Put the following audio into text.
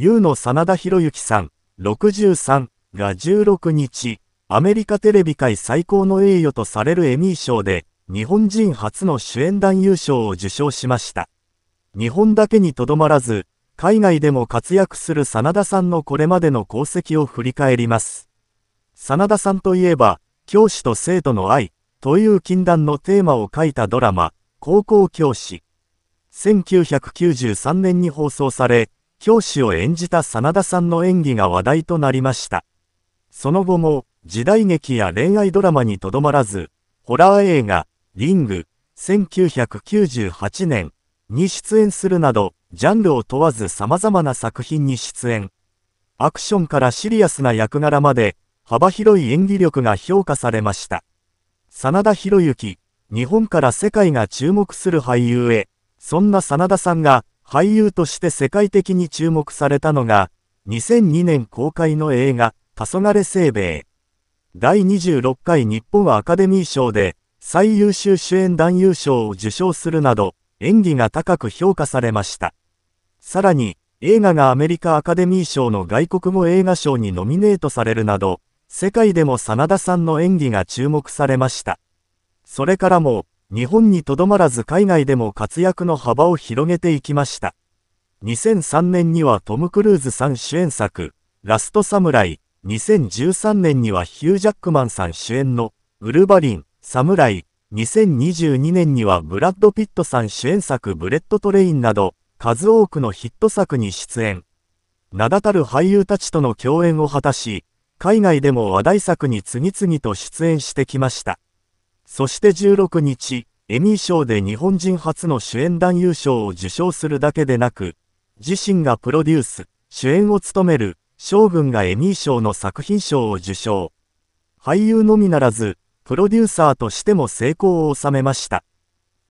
ゆの真田広之さん、63が16日、アメリカテレビ界最高の栄誉とされるエミー賞で、日本人初の主演男優賞を受賞しました。日本だけにとどまらず、海外でも活躍する真田さんのこれまでの功績を振り返ります。真田さんといえば、教師と生徒の愛、という禁断のテーマを書いたドラマ、高校教師。1993年に放送され、教師を演じた真田さんの演技が話題となりました。その後も、時代劇や恋愛ドラマにとどまらず、ホラー映画、リング、1998年に出演するなど、ジャンルを問わず様々な作品に出演。アクションからシリアスな役柄まで、幅広い演技力が評価されました。真田広之、日本から世界が注目する俳優へ、そんな真田さんが、俳優として世界的に注目されたのが、2002年公開の映画、黄昏聖米。第26回日本アカデミー賞で、最優秀主演男優賞を受賞するなど、演技が高く評価されました。さらに、映画がアメリカアカデミー賞の外国語映画賞にノミネートされるなど、世界でも真田さんの演技が注目されました。それからも、日本にとどまらず海外でも活躍の幅を広げていきました。2003年にはトム・クルーズさん主演作、ラストサムライ、2013年にはヒュー・ジャックマンさん主演の、ウルバリン、サムライ、2022年にはブラッド・ピットさん主演作ブレッド・トレインなど、数多くのヒット作に出演。名だたる俳優たちとの共演を果たし、海外でも話題作に次々と出演してきました。そして16日、エミー賞で日本人初の主演男優賞を受賞するだけでなく、自身がプロデュース、主演を務める、将軍がエミー賞の作品賞を受賞。俳優のみならず、プロデューサーとしても成功を収めました。